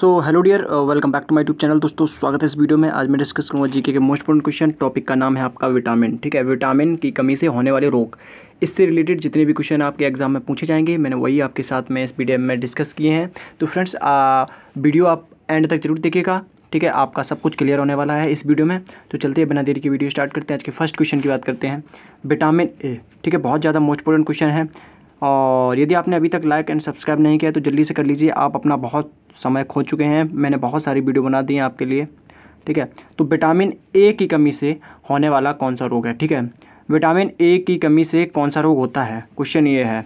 so hello dear welcome back to my tube channel दोस्तों स्वागत है इस वीडियो में आज मैं डिस्कस करूँगा जीके के मोस्ट इंपॉर्टेंट क्वेश्चन टॉपिक का नाम है आपका विटामिन ठीक है विटामिन की कमी से होने वाले रोग इससे रिलेटेड जितने भी क्वेश्चन आपके एग्जाम में पूछे जाएंगे मैंने वही आपके साथ में इस वीडियो में डिस्कस किए हैं तो फ्रेंड्स वीडियो आप एंड तक जरूर देखिएगा ठीक है आपका सब कुछ क्लियर होने वाला है इस वीडियो में तो चलते हैं बिना देरी की वीडियो स्टार्ट करते हैं आज के फर्स्ट क्वेश्चन की बात करते हैं विटामिन ए ठीक है बहुत ज़्यादा मोस्ट इंपोर्टेंट क्वेश्चन है और यदि आपने अभी तक लाइक एंड सब्सक्राइब नहीं किया तो जल्दी से कर लीजिए आप अपना बहुत समय खो चुके हैं मैंने बहुत सारी वीडियो बना दी हैं आपके लिए ठीक है तो विटामिन ए की कमी से होने वाला कौन सा रोग है ठीक है विटामिन ए की कमी से कौन सा रोग होता है क्वेश्चन ये है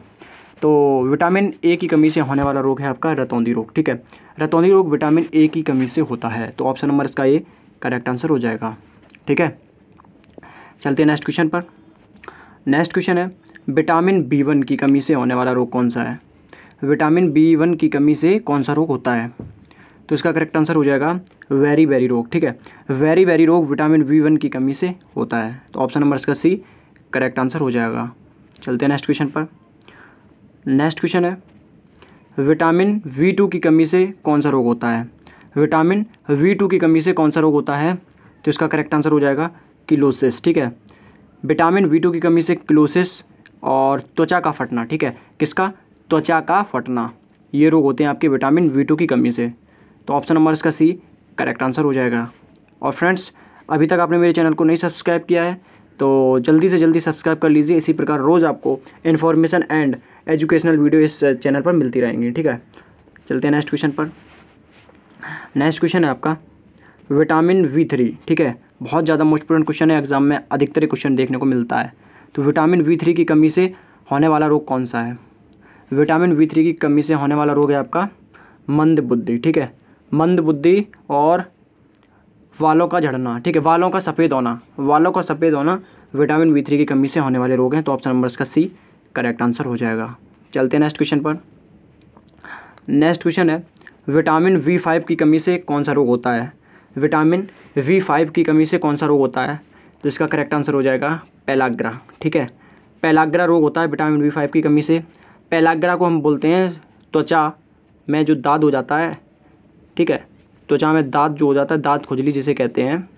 तो विटामिन ए की कमी से होने वाला रोग है आपका रतौंदी रोग ठीक है रतौंदी रोग विटामिन ए की कमी से होता है तो ऑप्शन नंबर इसका ये करेक्ट आंसर हो जाएगा ठीक है चलते हैं नेक्स्ट क्वेश्चन पर नेक्स्ट क्वेश्चन है विटामिन बी वन की कमी से होने वाला रोग कौन सा है विटामिन बी वन की कमी से कौन सा रोग होता है तो इसका करेक्ट आंसर हो जाएगा वेरी वेरी रोग ठीक है very very wrong vitamin B one की कमी से होता है तो ऑप्शन नंबर इसका सी करेक्ट आंसर हो जाएगा चलते हैं नेक्स्ट क्वेश्चन पर नेक्स्ट क्वेश्चन है विटामिन वी टू की कमी से कौन सा रोग होता है विटामिन वी टू की कमी से कौन सा रोग होता है तो इसका करेक्ट आंसर हो जाएगा किलोसिस ठीक है विटामिन वी टू की कमी से क्लोसिस और त्वचा का फटना ठीक है किसका त्वचा का फटना ये रोग होते हैं आपके विटामिन वी की कमी से तो ऑप्शन नंबर इसका सी करेक्ट आंसर हो जाएगा और फ्रेंड्स अभी तक आपने मेरे चैनल को नहीं सब्सक्राइब किया है तो जल्दी से जल्दी सब्सक्राइब कर लीजिए इसी प्रकार रोज़ आपको इन्फॉर्मेशन एंड एजुकेशनल वीडियो इस चैनल पर मिलती रहेंगी ठीक है चलते हैं नेक्स्ट क्वेश्चन पर नेक्स्ट क्वेश्चन है आपका विटामिन वी थ्री ठीक है बहुत ज़्यादा मोस्ट क्वेश्चन है एग्जाम में अधिकतर क्वेश्चन देखने को मिलता है तो विटामिन वी थ्री की कमी से होने वाला रोग कौन सा है विटामिन वी थ्री की कमी से होने वाला रोग है आपका मंद बुद्धि ठीक है मंद बुद्धि और वालों का झड़ना ठीक है वालों का सफ़ेद होना वालों का सफ़ेद होना विटामिन बी थ्री की कमी से होने वाले रोग हैं तो ऑप्शन नंबर इसका सी करेक्ट आंसर हो जाएगा चलते हैं नेक्स्ट क्वेश्चन पर नेक्स्ट क्वेश्चन है विटामिन वी फाइव की कमी से कौन सा रोग होता है विटामिन वी फाइव की कमी से कौन सा रोग होता है तो इसका करेक्ट आंसर हो जाएगा पैलाग्रा ठीक है पैलाग्रा रोग होता है विटामिन बी फाइव की कमी से पैलाग्रा को हम बोलते हैं त्वचा में जो दाद हो जाता है ठीक है त्वचा में दाद जो हो जाता है दाद खुजली जिसे कहते हैं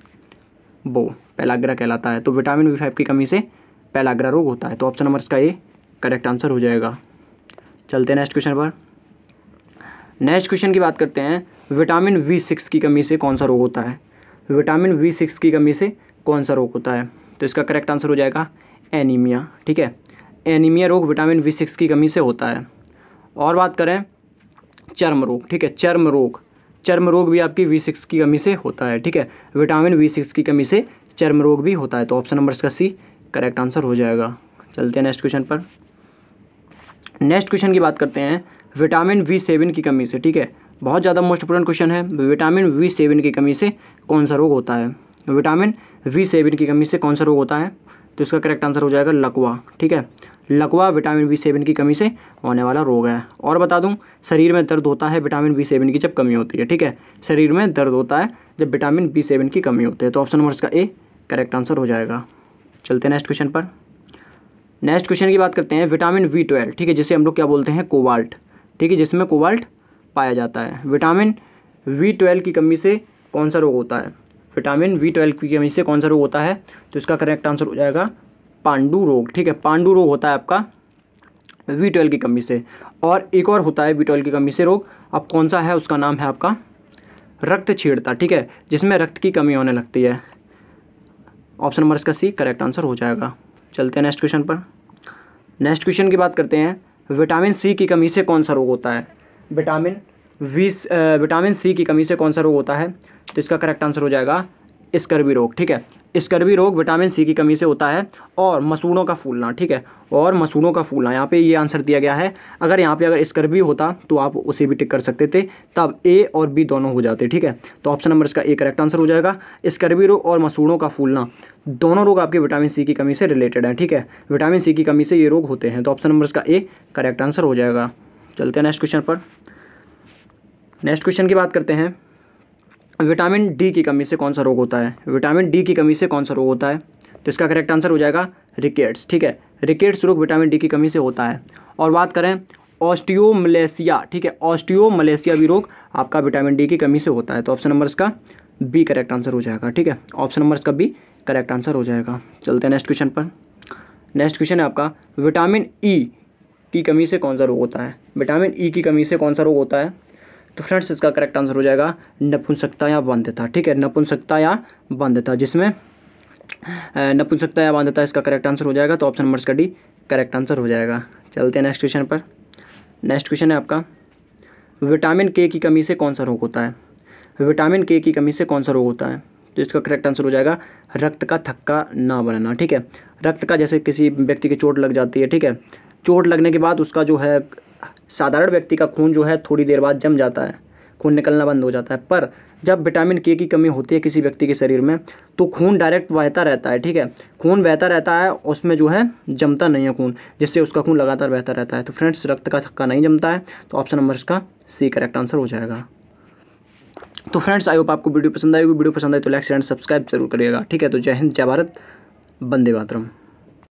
वो पैलाग्रा कहलाता है तो विटामिन बी फाइव की कमी से पैलाग्रा रोग होता है तो ऑप्शन नंबर इसका ये करेक्ट आंसर हो जाएगा चलते हैं नेक्स्ट क्वेश्चन पर नेक्स्ट क्वेश्चन की बात करते हैं विटामिन वी सिक्स की कमी से कौन सा रोग होता है विटामिन वी सिक्स की कमी से कौन सा रोग होता है तो इसका करेक्ट आंसर हो जाएगा एनीमिया ठीक है एनीमिया रोग विटामिन बी सिक्स की कमी से होता है और बात करें चर्म रोग ठीक है चर्म रोग चर्म रोग भी आपकी वी सिक्स की कमी से होता है ठीक है विटामिन वी सिक्स की कमी से चर्म रोग भी होता है तो ऑप्शन नंबर इसका सी करेक्ट आंसर हो जाएगा चलते हैं नेक्स्ट क्वेश्चन पर नेक्स्ट क्वेश्चन की बात करते हैं विटामिन वी सेवन की कमी से ठीक है बहुत ज़्यादा मोस्ट इंपोर्टेंट क्वेश्चन है विटामिन वी सेवन की कमी से कौन सा रोग होता है तो विटामिन वी सेवन की कमी से कौन सा रोग होता है तो इसका करेक्ट आंसर हो जाएगा लकवा ठीक है लकवा विटामिन बी सेवन की कमी से होने वाला रोग है और बता दूं शरीर में दर्द होता है विटामिन बी सेवन की जब कमी होती है ठीक है शरीर में दर्द होता है जब विटामिन बी सेवन की कमी होती है तो ऑप्शन नंबर इसका ए करेक्ट आंसर हो जाएगा चलते हैं नेक्स्ट क्वेश्चन पर नेक्स्ट क्वेश्चन की बात करते हैं विटामिन वी ट्वेल्व ठीक है जिसे हम लोग क्या बोलते हैं कोवाल्ट ठीक है जिसमें कोवाल्ट पाया जाता है विटामिन वी ट्वेल्व की कमी से कौन सा रोग होता है विटामिन वी ट्वेल्व की कमी से कौन सा रोग होता है तो इसका करेक्ट आंसर हो जाएगा पांडू रोग ठीक है पांडु रोग होता है आपका वी ट्वेल्व की कमी से और एक और होता है वी ट्वेल्व की कमी से रोग अब कौन सा है उसका नाम है आपका रक्त छीड़ता ठीक है जिसमें रक्त की कमी होने लगती है ऑप्शन नंबर इसका सी करेक्ट आंसर हो जाएगा चलते हैं नेक्स्ट क्वेश्चन पर नेक्स्ट क्वेश्चन की बात करते हैं विटामिन सी की कमी से कौन सा रोग होता है विटामिन विस विटामिन सी की कमी से कौन सा रोग होता है तो इसका करेक्ट आंसर हो जाएगा स्कर्वी रोग ठीक है स्कर्वी रोग विटामिन सी की कमी से होता है और मसूड़ों का फूलना ठीक है और मसूड़ों का फूलना यहाँ पे ये आंसर दिया गया है अगर यहाँ पे अगर स्कर्वी होता तो आप उसे भी टिक कर सकते थे तब ए और बी दोनों हो जाते ठीक है तो ऑप्शन नंबर इसका ए करेक्ट आंसर हो जाएगा स्कर्वी रोग और मसूड़ों का फूलना दोनों रोग आपके विटामिन सी की कमी से रिलेटेड हैं ठीक है विटामिन सी की कमी से ये रोग होते हैं तो ऑप्शन नंबर इसका ए करेक्ट आंसर हो जाएगा चलते हैं नेक्स्ट क्वेश्चन पर नेक्स्ट क्वेश्चन की बात करते हैं विटामिन डी की कमी से कौन सा रोग होता है विटामिन डी की कमी से कौन सा रोग होता है तो इसका करेक्ट आंसर हो जाएगा रिकेट्स ठीक है रिकेट्स रोग विटामिन डी की कमी से होता है और बात करें ऑस्टियोमलेसिया ठीक है ऑस्टियोमलेसिया भी रोग आपका विटामिन डी की कमी से होता है तो ऑप्शन नंबर इसका बी करेक्ट आंसर हो जाएगा ठीक है ऑप्शन नंबर इसका बी करेक्ट आंसर हो जाएगा चलते हैं नेक्स्ट क्वेश्चन पर नेक्स्ट क्वेश्चन है आपका विटामिन ई e की कमी से कौन सा रोग होता है विटामिन ई e की कमी से कौन सा रोग होता है तो फ्रेंड्स इसका करेक्ट आंसर हो जाएगा नपुंसकता या बंधता ठीक है नपुंसकता या बंधता जिसमें नपुंसकता या बांध्यता इसका करेक्ट आंसर हो जाएगा तो ऑप्शन नंबर इसका डी करेक्ट आंसर हो जाएगा चलते हैं नेक्स्ट क्वेश्चन पर नेक्स्ट क्वेश्चन है आपका विटामिन के की कमी से कौन सा रोग होता है विटामिन के की कमी से कौन सा रोग होता है तो इसका करेक्ट आंसर हो जाएगा रक्त का थक्का ना बनना ठीक है रक्त का जैसे किसी व्यक्ति की चोट लग जाती है ठीक है चोट लगने के बाद उसका जो है साधारण व्यक्ति का खून जो है थोड़ी देर बाद जम जाता है खून निकलना बंद हो जाता है पर जब विटामिन के की कमी होती है किसी व्यक्ति के शरीर में तो खून डायरेक्ट बहता रहता है ठीक है खून बहता रहता है उसमें जो है जमता नहीं है खून जिससे उसका खून लगातार बहता रहता है तो फ्रेंड्स रक्त का थक्का नहीं जमता है तो ऑप्शन नंबर इसका सी करेक्ट आंसर हो जाएगा तो फ्रेंड्स आई होप आपको वीडियो पसंद आएगी वीडियो पसंद आए तो लाइक शेयर एंड सब्सक्राइब जरूर करिएगा ठीक है तो जय हिंद जय भारत बंदे मातरम